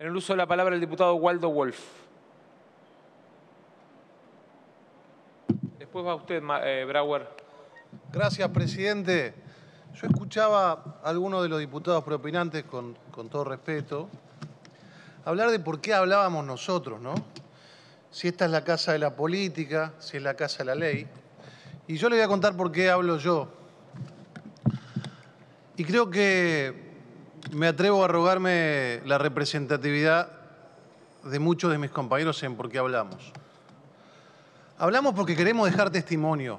en el uso de la palabra el diputado Waldo Wolf. Después va usted, eh, Brauer. Gracias, presidente. Yo escuchaba a algunos de los diputados propinantes, con todo respeto, hablar de por qué hablábamos nosotros, ¿no? Si esta es la casa de la política, si es la casa de la ley. Y yo le voy a contar por qué hablo yo. Y creo que me atrevo a rogarme la representatividad de muchos de mis compañeros en por qué hablamos. Hablamos porque queremos dejar testimonio,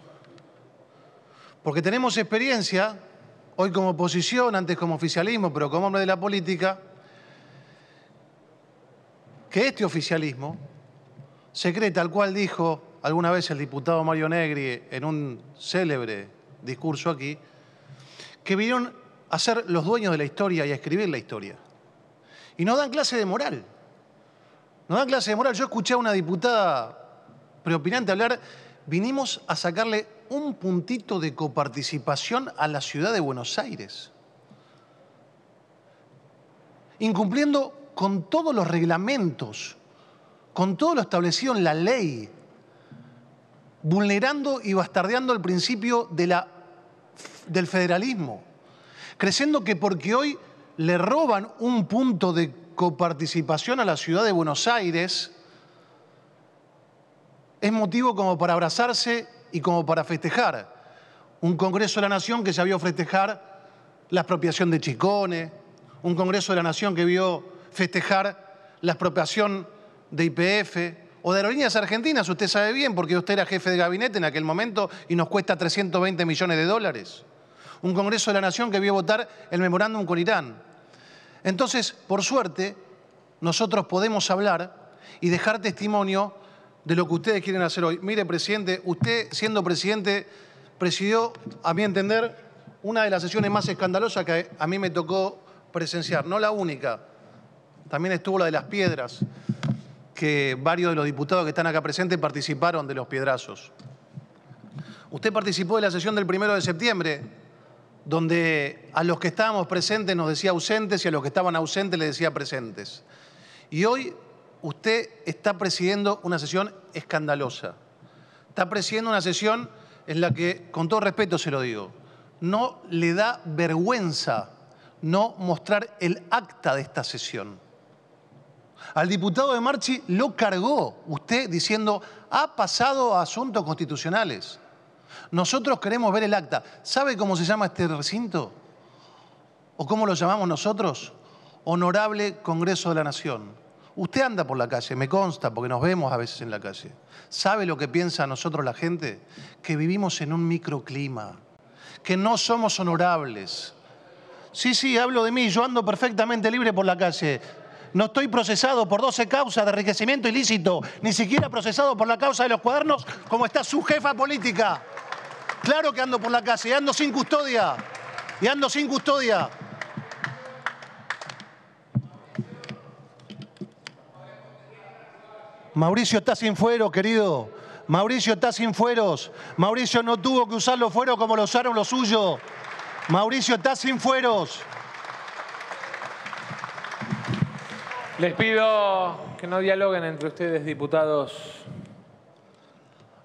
porque tenemos experiencia, hoy como oposición, antes como oficialismo, pero como hombre de la política, que este oficialismo secreta, al cual dijo alguna vez el diputado Mario Negri en un célebre discurso aquí, que vinieron a ser los dueños de la historia y a escribir la historia. Y no dan clase de moral. No dan clase de moral. Yo escuché a una diputada preopinante hablar, vinimos a sacarle un puntito de coparticipación a la ciudad de Buenos Aires, incumpliendo con todos los reglamentos, con todo lo establecido en la ley, vulnerando y bastardeando el principio de la, del federalismo creciendo que porque hoy le roban un punto de coparticipación a la ciudad de Buenos Aires, es motivo como para abrazarse y como para festejar. Un Congreso de la Nación que se vio festejar la expropiación de Chicone, un Congreso de la Nación que vio festejar la expropiación de IPF o de Aerolíneas Argentinas, usted sabe bien, porque usted era jefe de gabinete en aquel momento y nos cuesta 320 millones de dólares un Congreso de la Nación que vio votar el memorándum con Irán. Entonces, por suerte, nosotros podemos hablar y dejar testimonio de lo que ustedes quieren hacer hoy. Mire, presidente, usted siendo presidente presidió, a mi entender, una de las sesiones más escandalosas que a mí me tocó presenciar, no la única. También estuvo la de las piedras, que varios de los diputados que están acá presentes participaron de los piedrazos. Usted participó de la sesión del primero de septiembre, donde a los que estábamos presentes nos decía ausentes y a los que estaban ausentes le decía presentes. Y hoy usted está presidiendo una sesión escandalosa. Está presidiendo una sesión en la que, con todo respeto se lo digo, no le da vergüenza no mostrar el acta de esta sesión. Al diputado de Marchi lo cargó usted diciendo, ha pasado a asuntos constitucionales. Nosotros queremos ver el acta. ¿Sabe cómo se llama este recinto? ¿O cómo lo llamamos nosotros? Honorable Congreso de la Nación. Usted anda por la calle, me consta, porque nos vemos a veces en la calle. ¿Sabe lo que piensa nosotros la gente? Que vivimos en un microclima, que no somos honorables. Sí, sí, hablo de mí, yo ando perfectamente libre por la calle. No estoy procesado por 12 causas de enriquecimiento ilícito, ni siquiera procesado por la causa de los cuadernos como está su jefa política. Claro que ando por la calle, y ando sin custodia. Y ando sin custodia. Mauricio está sin fuero, querido. Mauricio está sin fueros. Mauricio no tuvo que usar los fueros como lo usaron los suyos. Mauricio está sin fueros. Les pido que no dialoguen entre ustedes, diputados.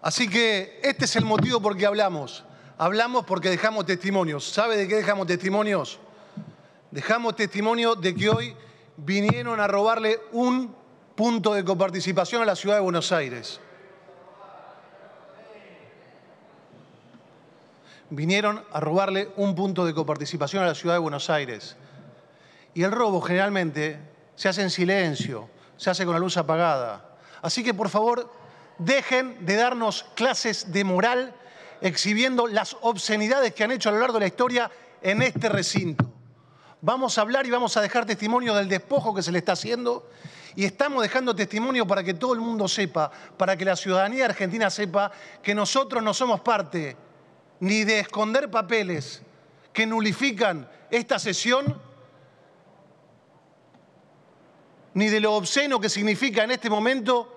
Así que este es el motivo por que hablamos. Hablamos porque dejamos testimonios. ¿Sabe de qué dejamos testimonios? Dejamos testimonio de que hoy vinieron a robarle un punto de coparticipación a la ciudad de Buenos Aires. Vinieron a robarle un punto de coparticipación a la ciudad de Buenos Aires. Y el robo generalmente se hace en silencio, se hace con la luz apagada. Así que por favor, dejen de darnos clases de moral exhibiendo las obscenidades que han hecho a lo largo de la historia en este recinto. Vamos a hablar y vamos a dejar testimonio del despojo que se le está haciendo y estamos dejando testimonio para que todo el mundo sepa, para que la ciudadanía argentina sepa que nosotros no somos parte ni de esconder papeles que nulifican esta sesión, ni de lo obsceno que significa en este momento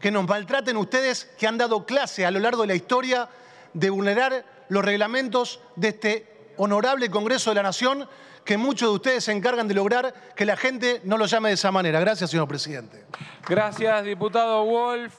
que nos maltraten ustedes que han dado clase a lo largo de la historia de vulnerar los reglamentos de este honorable Congreso de la Nación que muchos de ustedes se encargan de lograr que la gente no lo llame de esa manera. Gracias, señor presidente. Gracias, diputado Wolf.